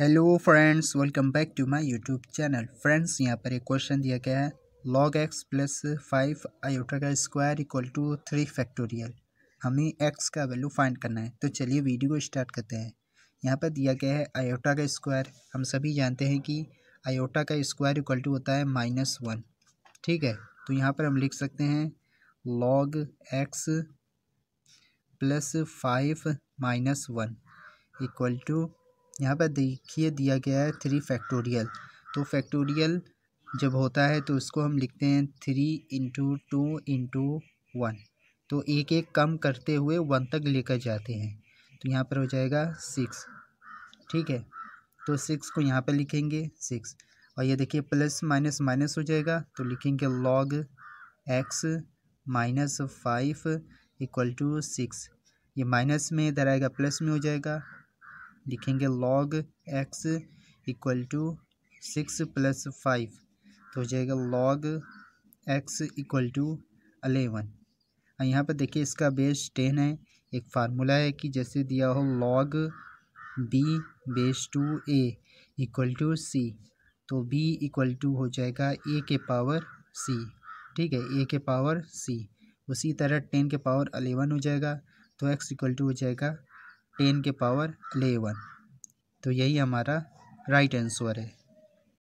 hello friends welcome back to my YouTube channel friends यहाँ पर एक क्वेश्चन दिया गया है log x plus five iota का square equal to three factorial हमें एक्स का वैल्यू फाइंड करना है तो चलिए वीडियो को स्टार्ट करते हैं यहाँ पर दिया गया है आयोटा का स्क्वायर हम सभी जानते हैं कि आयोटा का स्क्वायर इक्वल टू होता है माइनस वन ठीक है तो यहाँ पर हम लिख सकते हैं log x plus five minus one equal to यहाँ पर देखिए दिया गया है थ्री फैक्टोरियल तो फैक्टोरियल जब होता है तो उसको हम लिखते हैं three into two into one तो एक एक कम करते हुए वन तक लेकर जाते हैं तो यहाँ पर हो जाएगा सिक्स ठीक है तो सिक्स को यहाँ पर लिखेंगे सिक्स और ये देखिए प्लस माइनस माइनस हो जाएगा तो लिखेंगे log x minus five equal to six ये माइनस में इधर आएगा प्लस में हो जाएगा लिखेंगे log x equal to six plus five तो हो जाएगा log x equal to eleven और यहाँ पर देखिए इसका बेस टेन है एक फार्मूला है कि जैसे दिया हो log b base to a equal to c तो बी इक्वल टू हो जाएगा ए के पावर सी ठीक है ए के पावर सी उसी तरह टेन के पावर अलेवन हो जाएगा तो एक्स इक्वल टू हो जाएगा टेन के पावर एलेवन तो यही हमारा राइट आंसर है